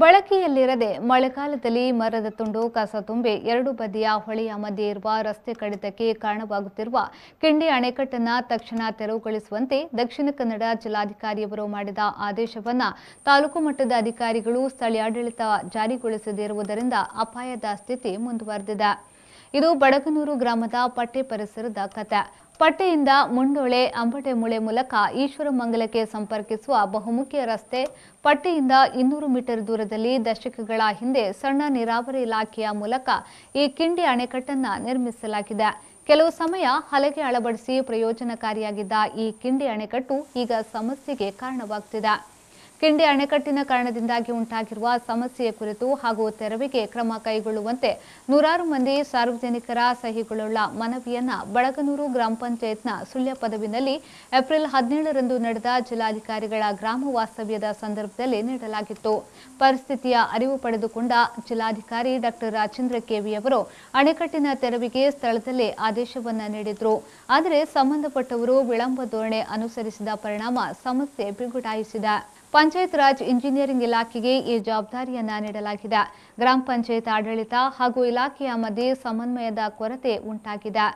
ಬಳಕೆಯಲ್ಲಿರದೆ ಮಳೆಗಾಲದಲ್ಲಿ ಮರದ ತುಂಡು ಕಸ ತುಂಬಿ ಎರಡು ಬದಿಯ ಹೊಳೆಯ ಮಧ್ಯೆ ಇರುವ ರಸ್ತೆ ಕಡಿತಕ್ಕೆ ಕಾರಣವಾಗುತ್ತಿರುವ ಕಿಂಡಿ ಅಣೆಕಟ್ಟನ್ನು ತಕ್ಷಣ ತೆರವುಗೊಳಿಸುವಂತೆ ದಕ್ಷಿಣ ಕನ್ನಡ ಜಿಲ್ಲಾಧಿಕಾರಿಯವರು ಮಾಡಿದ ಆದೇಶವನ್ನು ತಾಲೂಕು ಮಟ್ಟದ ಅಧಿಕಾರಿಗಳು ಸ್ಥಳೀಯಾಡಳಿತ ಜಾರಿಗೊಳಿಸದಿರುವುದರಿಂದ ಅಪಾಯದ ಸ್ಥಿತಿ ಮುಂದುವರೆದಿದೆ ಇದು ಬಡಗನೂರು ಗ್ರಾಮದ ಪಟ್ಟೆ ಪರಿಸರದ ಕಥೆ ಪಟ್ಟೆಯಿಂದ ಮುಂಡೊಳೆ ಅಂಬಟೆ ಮುಳೆ ಮೂಲಕ ಮಂಗಲಕ್ಕೆ ಸಂಪರ್ಕಿಸುವ ಬಹುಮುಖ್ಯ ರಸ್ತೆ ಪಟ್ಟೆಯಿಂದ ಇನ್ನೂರು ಮೀಟರ್ ದೂರದಲ್ಲಿ ದಶಕಗಳ ಹಿಂದೆ ಸಣ್ಣ ನೀರಾವರಿ ಇಲಾಖೆಯ ಮೂಲಕ ಈ ಕಿಂಡಿ ಅಣೆಕಟ್ಟನ್ನು ನಿರ್ಮಿಸಲಾಗಿದೆ ಕೆಲವು ಸಮಯ ಹಲಗೆ ಅಳವಡಿಸಿ ಪ್ರಯೋಜನಕಾರಿಯಾಗಿದ್ದ ಈ ಕಿಂಡಿ ಅಣೆಕಟ್ಟು ಈಗ ಸಮಸ್ಯೆಗೆ ಕಾರಣವಾಗುತ್ತಿದೆ ಕಿಂಡಿ ಅಣೆಕಟ್ಟಿನ ಕಾರಣದಿಂದಾಗಿ ಉಂಟಾಗಿರುವ ಸಮಸ್ಯೆಯ ಕುರಿತು ಹಾಗೂ ತೆರವಿಗೆ ಕ್ರಮ ಕೈಗೊಳ್ಳುವಂತೆ ನೂರಾರು ಮಂದಿ ಸಾರ್ವಜನಿಕರ ಸಹಿಗಳುಳ್ಳ ಮನವಿಯನ್ನ ಬಳಗನೂರು ಗ್ರಾಮ ಪಂಚಾಯತ್ನ ಸುಳ್ಯ ಪದವಿನಲ್ಲಿ ಏಪ್ರಿಲ್ ಹದಿನೇಳರಂದು ನಡೆದ ಜಿಲ್ಲಾಧಿಕಾರಿಗಳ ಗ್ರಾಮ ವಾಸ್ತವ್ಯದ ಸಂದರ್ಭದಲ್ಲಿ ನೀಡಲಾಗಿತ್ತು ಪರಿಸ್ಥಿತಿಯ ಅರಿವು ಪಡೆದುಕೊಂಡ ಜಿಲ್ಲಾಧಿಕಾರಿ ಡಾ ರಾಜೇಂದ್ರ ಕೆವಿ ಅವರು ಅಣೆಕಟ್ಟಿನ ತೆರವಿಗೆ ಸ್ಥಳದಲ್ಲೇ ಆದೇಶವನ್ನ ನೀಡಿದ್ರು ಆದರೆ ಸಂಬಂಧಪಟ್ಟವರು ವಿಳಂಬ ಧೋರಣೆ ಅನುಸರಿಸಿದ ಪರಿಣಾಮ ಸಮಸ್ಯೆ ಬಿಗುಡಾಯಿಸಿದೆ ಪಂಚಾಯತ್ ರಾಜ್ ಇಂಜಿನಿಯರಿಂಗ್ ಇಲಾಖೆಗೆ ಈ ಜವಾಬ್ದಾರಿಯನ್ನ ನೀಡಲಾಗಿದೆ ಗ್ರಾಮ ಪಂಚಾಯತ್ ಆಡಳಿತ ಹಾಗೂ ಇಲಾಖೆಯ ಮಧ್ಯೆ ಸಮನ್ವಯದ ಕೊರತೆ ಉಂಟಾಗಿದೆ